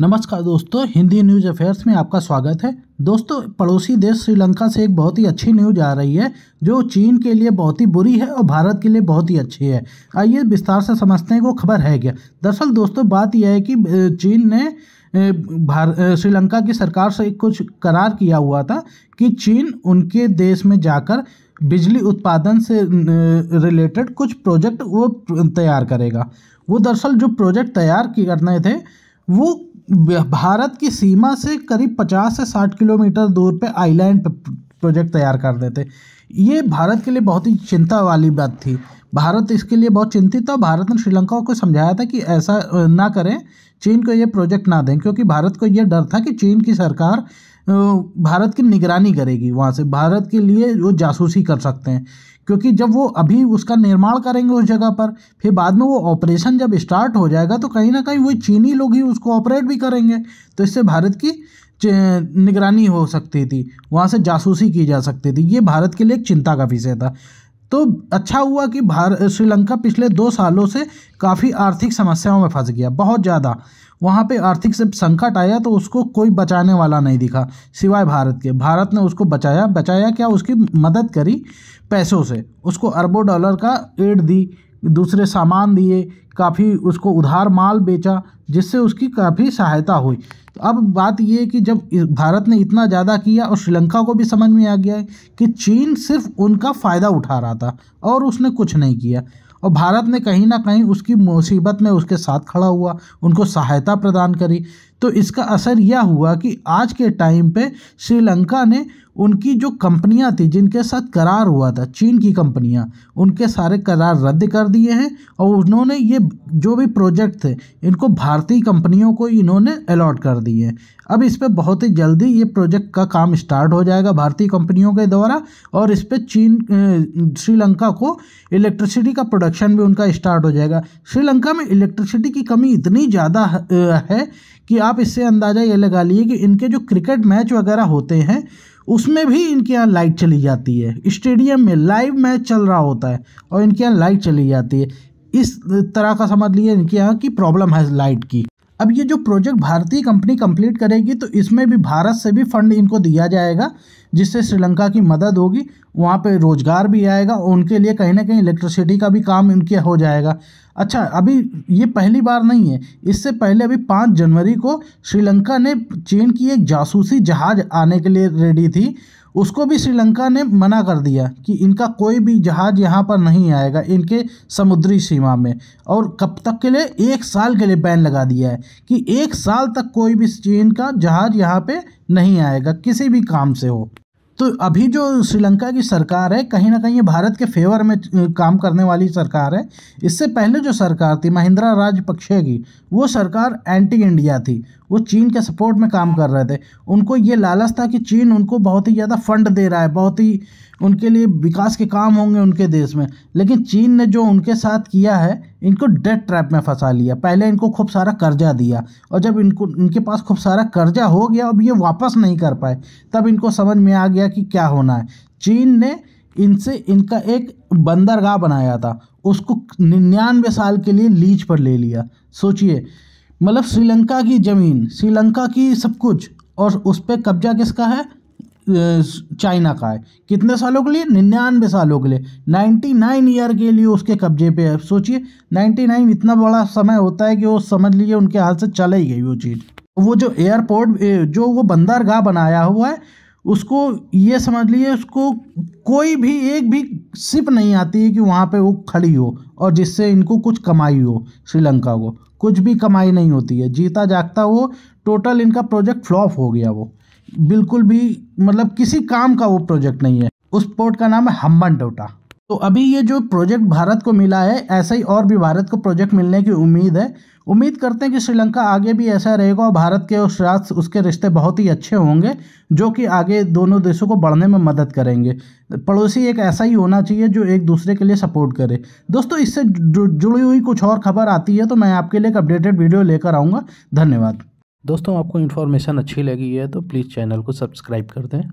नमस्कार दोस्तों Hindi news affairs में आपका स्वागत है दोस्तों पड़ोसी देश श्रीलंका से एक बहुत ही अच्छी न्यूज आ रही है जो चीन के लिए बहुत ही बुरी है और भारत के लिए बहुत ही अच्छी है आइए विस्तार से समझते हैं वो खबर है क्या दरअसल दोस्तों बात यह है कि चीन ने श्रीलंका की सरकार से कुछ करार किया हुआ था कि चीन उनके देश में जाकर बिजली उत्पादन से रिलेटेड कुछ प्रोजेक्ट वो तैयार करेगा वो दरअसल जो प्रोजेक्ट तैयार करने थे वो भारत की सीमा से करीब 50 से 60 किलोमीटर दूर पे आइलैंड प्रोजेक्ट तैयार कर देते ये भारत के लिए बहुत ही चिंता वाली बात थी भारत इसके लिए बहुत चिंतित था भारत ने श्रीलंका को समझाया था कि ऐसा ना करें चीन को ये प्रोजेक्ट ना दें क्योंकि भारत को ये डर था कि चीन की सरकार भारत की निगरानी करेगी वहाँ से भारत के लिए वो जासूसी कर सकते हैं क्योंकि जब वो अभी उसका निर्माण करेंगे उस जगह पर फिर बाद में वो ऑपरेशन जब स्टार्ट हो जाएगा तो कहीं ना कहीं वही चीनी लोग ही उसको ऑपरेट भी करेंगे तो इससे भारत की निगरानी हो सकती थी वहाँ से जासूसी की जा सकती थी ये भारत के लिए एक चिंता का विषय था तो अच्छा हुआ कि भारत श्रीलंका पिछले दो सालों से काफ़ी आर्थिक समस्याओं में फंस गया बहुत ज़्यादा वहाँ पे आर्थिक से संकट आया तो उसको कोई बचाने वाला नहीं दिखा सिवाय भारत के भारत ने उसको बचाया बचाया क्या उसकी मदद करी पैसों से उसको अरबों डॉलर का एड दी दूसरे सामान दिए काफ़ी उसको उधार माल बेचा जिससे उसकी काफ़ी सहायता हुई तो अब बात यह कि जब भारत ने इतना ज़्यादा किया और श्रीलंका को भी समझ में आ गया है कि चीन सिर्फ उनका फ़ायदा उठा रहा था और उसने कुछ नहीं किया और भारत ने कहीं ना कहीं उसकी मुसीबत में उसके साथ खड़ा हुआ उनको सहायता प्रदान करी तो इसका असर यह हुआ कि आज के टाइम पे श्रीलंका ने उनकी जो कंपनियां थी जिनके साथ करार हुआ था चीन की कंपनियां उनके सारे करार रद्द कर दिए हैं और उन्होंने ये जो भी प्रोजेक्ट थे इनको भारतीय कंपनियों को इन्होंने अलॉट कर दिए अब इस पर बहुत ही जल्दी ये प्रोजेक्ट का काम स्टार्ट हो जाएगा भारतीय कंपनियों के द्वारा और इस पर चीन श्रीलंका को इलेक्ट्रिसिटी का प्रोडक्शन भी उनका स्टार्ट हो जाएगा श्रीलंका में इलेक्ट्रिसिटी की कमी इतनी ज़्यादा है कि आप इससे अंदाज़ा ये लगा लिए कि इनके जो क्रिकेट मैच वगैरह होते हैं उसमें भी इनके यहाँ लाइट चली जाती है स्टेडियम में लाइव मैच चल रहा होता है और इनके यहाँ लाइट चली जाती है इस तरह का समझ लीजिए इनके यहाँ की प्रॉब्लम है लाइट की अब ये जो प्रोजेक्ट भारतीय कंपनी कंप्लीट करेगी तो इसमें भी भारत से भी फंड इनको दिया जाएगा जिससे श्रीलंका की मदद होगी वहाँ पे रोज़गार भी आएगा उनके लिए कहीं ना कहीं इलेक्ट्रिसिटी का भी काम इनके हो जाएगा अच्छा अभी ये पहली बार नहीं है इससे पहले अभी पाँच जनवरी को श्रीलंका ने चीन की एक जासूसी जहाज़ आने के लिए रेडी थी उसको भी श्रीलंका ने मना कर दिया कि इनका कोई भी जहाज़ यहाँ पर नहीं आएगा इनके समुद्री सीमा में और कब तक के लिए एक साल के लिए बैन लगा दिया है कि एक साल तक कोई भी चीन का जहाज़ यहाँ पे नहीं आएगा किसी भी काम से हो तो अभी जो श्रीलंका की सरकार है कहीं ना कहीं ये भारत के फेवर में काम करने वाली सरकार है इससे पहले जो सरकार थी महिंद्रा राजपक्षे की वो सरकार एंटी इंडिया थी वो चीन के सपोर्ट में काम कर रहे थे उनको ये लालच था कि चीन उनको बहुत ही ज़्यादा फंड दे रहा है बहुत ही उनके लिए विकास के काम होंगे उनके देश में लेकिन चीन ने जो उनके साथ किया है इनको डेट ट्रैप में फंसा लिया पहले इनको खूब सारा कर्जा दिया और जब इनको इनके पास खूब सारा कर्जा हो गया अब ये वापस नहीं कर पाए तब इनको समझ में आ गया कि क्या होना है चीन ने इनसे इनका एक बंदरगाह बनाया था उसको निन्यानवे साल के लिए लीज पर ले लिया सोचिए मतलब श्रीलंका की ज़मीन श्रीलंका की सब कुछ और उस पर कब्जा किसका है चाइना का है कितने सालों के लिए निन्यानवे सालों के लिए नाइन्टी नाइन ईयर के लिए उसके कब्जे पे है सोचिए नाइन्टी नाइन इतना बड़ा समय होता है कि वो समझ लीजिए उनके हाथ से चला ही गई वो चीज़ वो जो एयरपोर्ट जो वो बंदरगाह बनाया हुआ है उसको ये समझ लीजिए उसको कोई भी एक भी सिप नहीं आती है कि वहाँ पे वो खड़ी हो और जिससे इनको कुछ कमाई हो श्रीलंका को कुछ भी कमाई नहीं होती है जीता जागता वो टोटल इनका प्रोजेक्ट फ्लॉप हो गया वो बिल्कुल भी मतलब किसी काम का वो प्रोजेक्ट नहीं है उस पोर्ट का नाम है हम्बन टोटा तो अभी ये जो प्रोजेक्ट भारत को मिला है ऐसे ही और भी भारत को प्रोजेक्ट मिलने की उम्मीद है उम्मीद करते हैं कि श्रीलंका आगे भी ऐसा रहेगा और भारत के उस साथ उसके रिश्ते बहुत ही अच्छे होंगे जो कि आगे दोनों देशों को बढ़ने में मदद करेंगे पड़ोसी एक ऐसा ही होना चाहिए जो एक दूसरे के लिए सपोर्ट करे दोस्तों इससे जुड़ी हुई कुछ और खबर आती है तो मैं आपके लिए एक अपडेटेड वीडियो लेकर आऊँगा धन्यवाद दोस्तों आपको इन्फॉर्मेशन अच्छी लगी है तो प्लीज़ चैनल को सब्सक्राइब कर दें